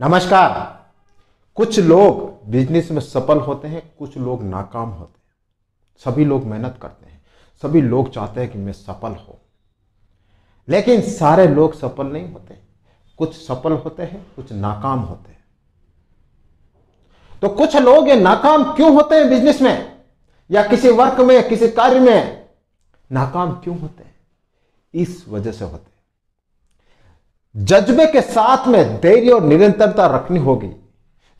नमस्कार कुछ लोग बिजनेस में सफल होते हैं कुछ लोग नाकाम होते हैं सभी लोग मेहनत करते हैं सभी लोग चाहते हैं कि मैं सफल हो लेकिन सारे लोग सफल नहीं होते कुछ सफल होते हैं कुछ नाकाम होते हैं तो कुछ लोग ये नाकाम क्यों होते हैं बिजनेस में या किसी वर्क में किसी कार्य में नाकाम क्यों होते हैं इस वजह से होते हैं जज्बे के साथ में धैर्य और निरंतरता रखनी होगी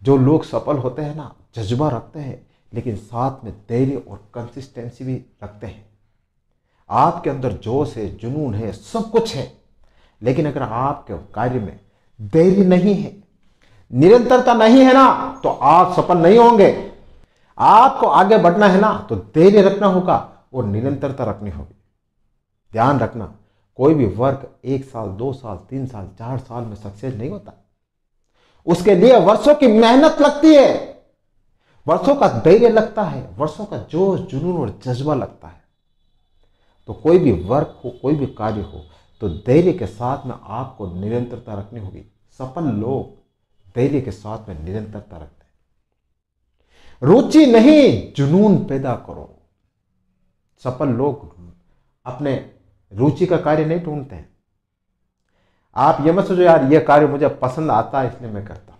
जो लोग सफल होते हैं ना जज्बा रखते हैं लेकिन साथ में धैर्य और कंसिस्टेंसी भी रखते हैं आपके अंदर जोश है जुनून है सब कुछ है लेकिन अगर आपके कार्य में धैर्य नहीं है निरंतरता नहीं है ना तो आप सफल नहीं होंगे आपको आगे बढ़ना है ना तो धैर्य रखना होगा और निरंतरता रखनी होगी ध्यान रखना कोई भी वर्क एक साल दो साल तीन साल चार साल में सक्सेस नहीं होता उसके लिए वर्षों की मेहनत लगती है वर्षों का धैर्य लगता है वर्षों का जोश जुनून और जज्बा लगता है तो कोई भी वर्क हो कोई भी कार्य हो तो धैर्य के साथ में आपको निरंतरता रखनी होगी सफल लोग धैर्य के साथ में निरंतरता रखते हैं रुचि नहीं जुनून पैदा करो सफल लोग अपने रुचि का कार्य नहीं ढूंढते हैं आप यह मत सोचो यार ये कार्य मुझे पसंद आता है इसलिए मैं करता हूं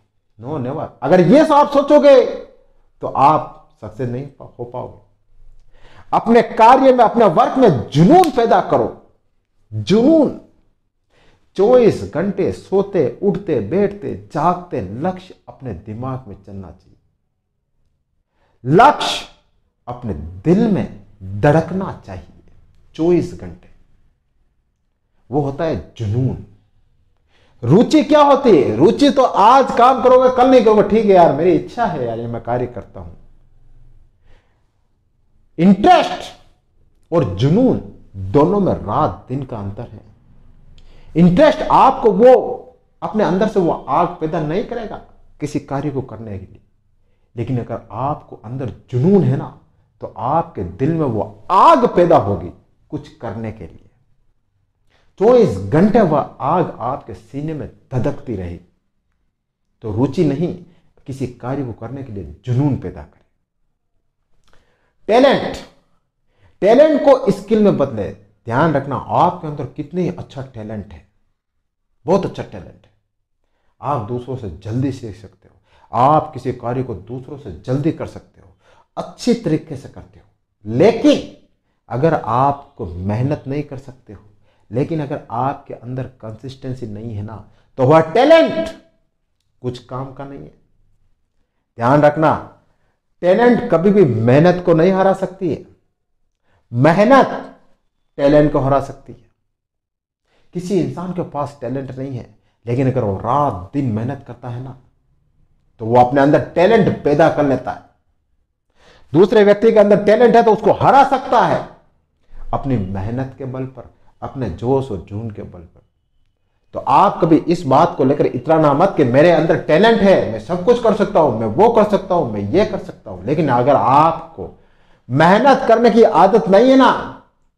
नो नेवर अगर ये आप सोचोगे तो आप सक्सेस नहीं हो पाओगे अपने कार्य में अपने वर्क में जुनून पैदा करो जुनून चौबीस घंटे सोते उठते बैठते जागते लक्ष्य अपने दिमाग में चलना चाहिए लक्ष्य अपने दिल में धड़कना चाहिए चौबीस घंटे वो होता है जुनून रुचि क्या होती है रुचि तो आज काम करोगे कल नहीं करोगे ठीक है यार मेरी इच्छा है यार ये मैं कार्य करता हूं इंटरेस्ट और जुनून दोनों में रात दिन का अंतर है इंटरेस्ट आपको वो अपने अंदर से वो आग पैदा नहीं करेगा किसी कार्य को करने के लिए लेकिन अगर आपको अंदर जुनून है ना तो आपके दिल में वो आग पैदा होगी कुछ करने के लिए चौबीस तो घंटे वह आग आपके सीने में धधकती रही तो रुचि नहीं किसी कार्य को करने के लिए जुनून पैदा करें टैलेंट टैलेंट को स्किल में बदले ध्यान रखना आपके अंदर कितने अच्छा टैलेंट है बहुत अच्छा टैलेंट है आप दूसरों से जल्दी सीख सकते हो आप किसी कार्य को दूसरों से जल्दी कर सकते हो अच्छी तरीके से करते हो लेकिन अगर आपको मेहनत नहीं कर सकते हो लेकिन अगर आपके अंदर कंसिस्टेंसी नहीं है ना तो वह टैलेंट कुछ काम का नहीं है ध्यान रखना टैलेंट कभी भी मेहनत को नहीं हरा सकती है मेहनत टैलेंट को हरा सकती है किसी इंसान के पास टैलेंट नहीं है लेकिन अगर वो रात दिन मेहनत करता है ना तो वो अपने अंदर टैलेंट पैदा कर लेता है दूसरे व्यक्ति के अंदर टैलेंट है तो उसको हरा सकता है अपनी मेहनत के बल पर अपने जोश और जून के बल पर तो आप कभी इस बात को लेकर इतना ना मत कि मेरे अंदर टैलेंट है मैं सब कुछ कर सकता हूं मैं वो कर सकता हूं मैं ये कर सकता हूं लेकिन अगर आपको मेहनत करने की आदत नहीं है ना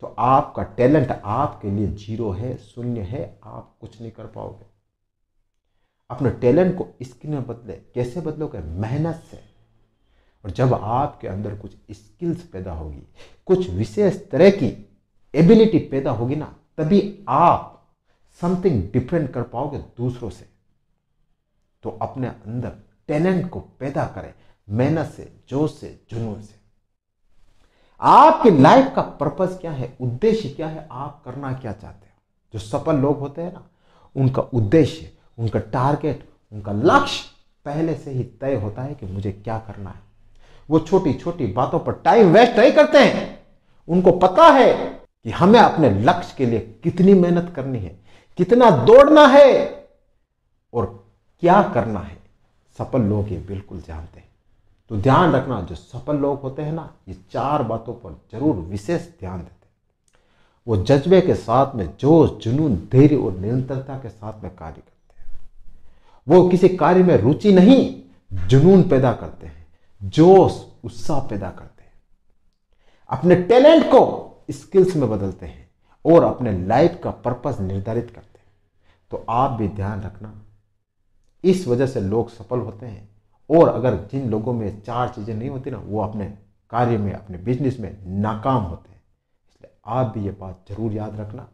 तो आपका टैलेंट आपके लिए जीरो है शून्य है आप कुछ नहीं कर पाओगे अपने टैलेंट को स्किल में बदले कैसे बदलोगे मेहनत से और जब आपके अंदर कुछ स्किल्स पैदा होगी कुछ विशेष तरह की एबिलिटी पैदा होगी ना तभी आप समथिंग डिफरेंट कर पाओगे दूसरों से तो अपने अंदर टैलेंट को पैदा करें मेहनत से जोश से जुनून से आपकी लाइफ का पर्पस क्या है उद्देश्य क्या है आप करना क्या चाहते हैं जो सफल लोग होते हैं ना उनका उद्देश्य उनका टारगेट उनका लक्ष्य पहले से ही तय होता है कि मुझे क्या करना है वो छोटी छोटी बातों पर टाइम वेस्ट नहीं करते हैं उनको पता है कि हमें अपने लक्ष्य के लिए कितनी मेहनत करनी है कितना दौड़ना है और क्या करना है सफल लोग ये बिल्कुल जानते हैं तो ध्यान रखना जो सफल लोग होते हैं ना ये चार बातों पर जरूर विशेष ध्यान देते हैं वो जज्बे के साथ में जोश जुनून धैर्य और निरंतरता के साथ में कार्य करते हैं वो किसी कार्य में रुचि नहीं जुनून पैदा करते हैं जोश उत्साह पैदा करते हैं अपने टैलेंट को स्किल्स में बदलते हैं और अपने लाइफ का पर्पस निर्धारित करते हैं तो आप भी ध्यान रखना इस वजह से लोग सफल होते हैं और अगर जिन लोगों में चार चीज़ें नहीं होती ना वो अपने कार्य में अपने बिजनेस में नाकाम होते हैं इसलिए आप भी ये बात ज़रूर याद रखना